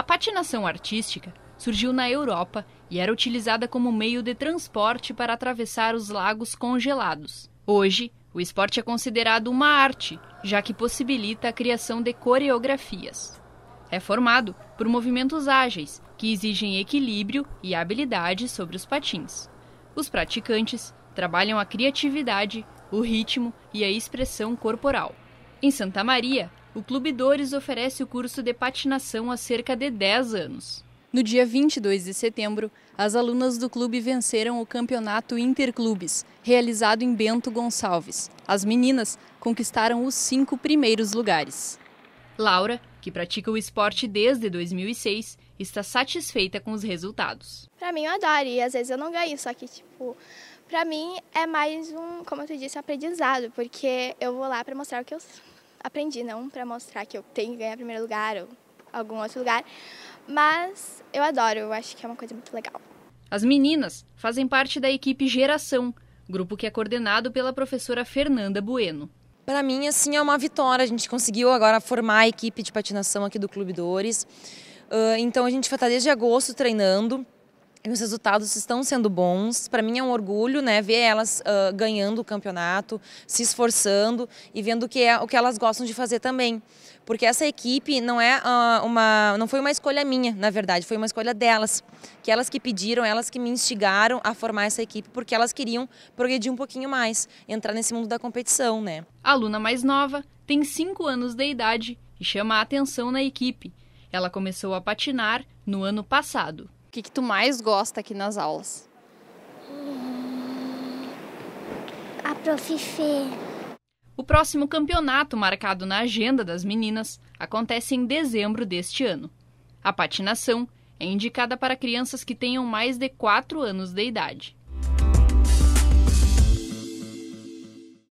A patinação artística surgiu na Europa e era utilizada como meio de transporte para atravessar os lagos congelados. Hoje, o esporte é considerado uma arte, já que possibilita a criação de coreografias. É formado por movimentos ágeis, que exigem equilíbrio e habilidade sobre os patins. Os praticantes trabalham a criatividade, o ritmo e a expressão corporal. Em Santa Maria, o Clube Dores oferece o curso de patinação há cerca de 10 anos. No dia 22 de setembro, as alunas do clube venceram o Campeonato Interclubes, realizado em Bento Gonçalves. As meninas conquistaram os cinco primeiros lugares. Laura, que pratica o esporte desde 2006, está satisfeita com os resultados. Para mim, eu adoro e às vezes eu não ganho, só que, tipo, para mim é mais um, como eu te disse, um aprendizado, porque eu vou lá para mostrar o que eu aprendi, não para mostrar que eu tenho que ganhar primeiro lugar ou algum outro lugar, mas eu adoro, eu acho que é uma coisa muito legal. As meninas fazem parte da equipe Geração, grupo que é coordenado pela professora Fernanda Bueno. Para mim, assim, é uma vitória. A gente conseguiu agora formar a equipe de patinação aqui do Clube Dores. Uh, então, a gente estar tá desde agosto treinando e os resultados estão sendo bons. Para mim é um orgulho né, ver elas uh, ganhando o campeonato, se esforçando e vendo que é o que elas gostam de fazer também. Porque essa equipe não, é, uh, uma, não foi uma escolha minha, na verdade, foi uma escolha delas. Que elas que pediram, elas que me instigaram a formar essa equipe, porque elas queriam progredir um pouquinho mais, entrar nesse mundo da competição. Né? A aluna mais nova tem 5 anos de idade e chama a atenção na equipe. Ela começou a patinar no ano passado. O que, que tu mais gosta aqui nas aulas? Hum, a Prof. O próximo campeonato marcado na agenda das meninas acontece em dezembro deste ano. A patinação é indicada para crianças que tenham mais de 4 anos de idade.